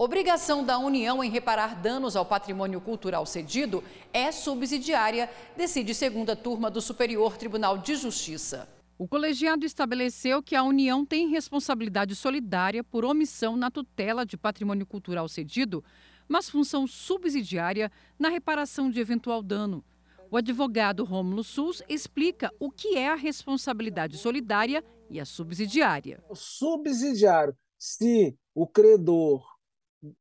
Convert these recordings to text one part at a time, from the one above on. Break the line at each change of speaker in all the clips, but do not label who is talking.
Obrigação da União em reparar danos ao patrimônio cultural cedido é subsidiária, decide segunda turma do Superior Tribunal de Justiça. O colegiado estabeleceu que a União tem responsabilidade solidária por omissão na tutela de patrimônio cultural cedido, mas função subsidiária na reparação de eventual dano. O advogado Rômulo Sus explica o que é a responsabilidade solidária e a subsidiária.
O subsidiário, se o credor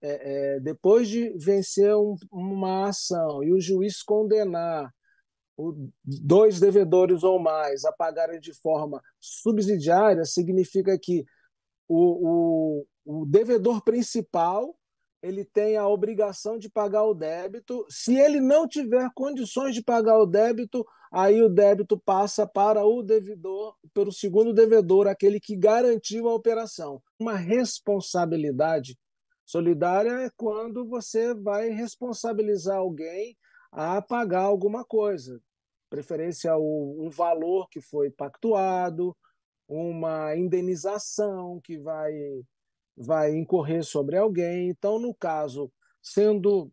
é, é, depois de vencer um, uma ação e o juiz condenar o, dois devedores ou mais a pagarem de forma subsidiária, significa que o, o, o devedor principal ele tem a obrigação de pagar o débito. Se ele não tiver condições de pagar o débito, aí o débito passa para o devedor, pelo segundo devedor, aquele que garantiu a operação. Uma responsabilidade Solidária é quando você vai responsabilizar alguém a pagar alguma coisa, preferência ao, um valor que foi pactuado, uma indenização que vai vai incorrer sobre alguém. Então, no caso, sendo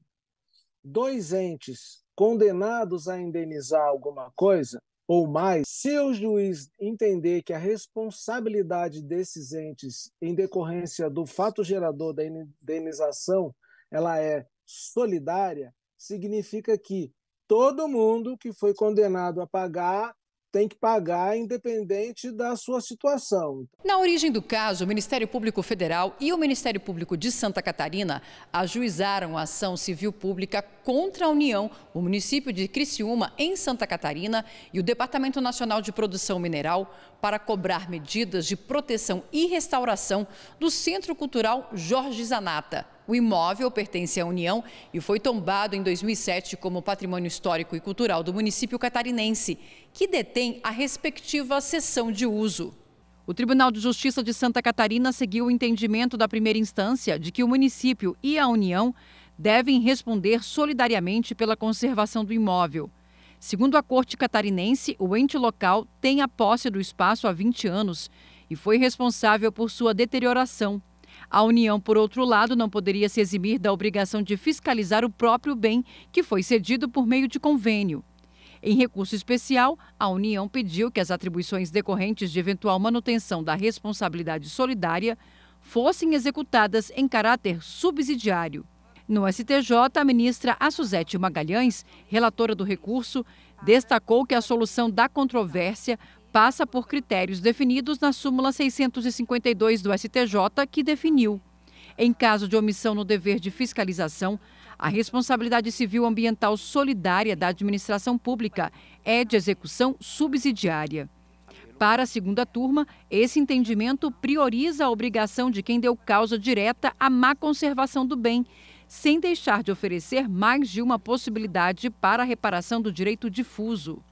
dois entes condenados a indenizar alguma coisa, ou mais, se o juiz entender que a responsabilidade desses entes em decorrência do fato gerador da indenização, ela é solidária, significa que todo mundo que foi condenado a pagar tem que pagar independente da sua situação.
Na origem do caso, o Ministério Público Federal e o Ministério Público de Santa Catarina ajuizaram a ação civil pública contra a União, o município de Criciúma, em Santa Catarina, e o Departamento Nacional de Produção Mineral para cobrar medidas de proteção e restauração do Centro Cultural Jorge Zanata. O imóvel pertence à União e foi tombado em 2007 como patrimônio histórico e cultural do município catarinense, que detém a respectiva sessão de uso. O Tribunal de Justiça de Santa Catarina seguiu o entendimento da primeira instância de que o município e a União devem responder solidariamente pela conservação do imóvel. Segundo a Corte Catarinense, o ente local tem a posse do espaço há 20 anos e foi responsável por sua deterioração a União, por outro lado, não poderia se eximir da obrigação de fiscalizar o próprio bem que foi cedido por meio de convênio. Em recurso especial, a União pediu que as atribuições decorrentes de eventual manutenção da responsabilidade solidária fossem executadas em caráter subsidiário. No STJ, a ministra Assuzete Magalhães, relatora do recurso, destacou que a solução da controvérsia passa por critérios definidos na súmula 652 do STJ, que definiu. Em caso de omissão no dever de fiscalização, a responsabilidade civil ambiental solidária da administração pública é de execução subsidiária. Para a segunda turma, esse entendimento prioriza a obrigação de quem deu causa direta à má conservação do bem, sem deixar de oferecer mais de uma possibilidade para a reparação do direito difuso.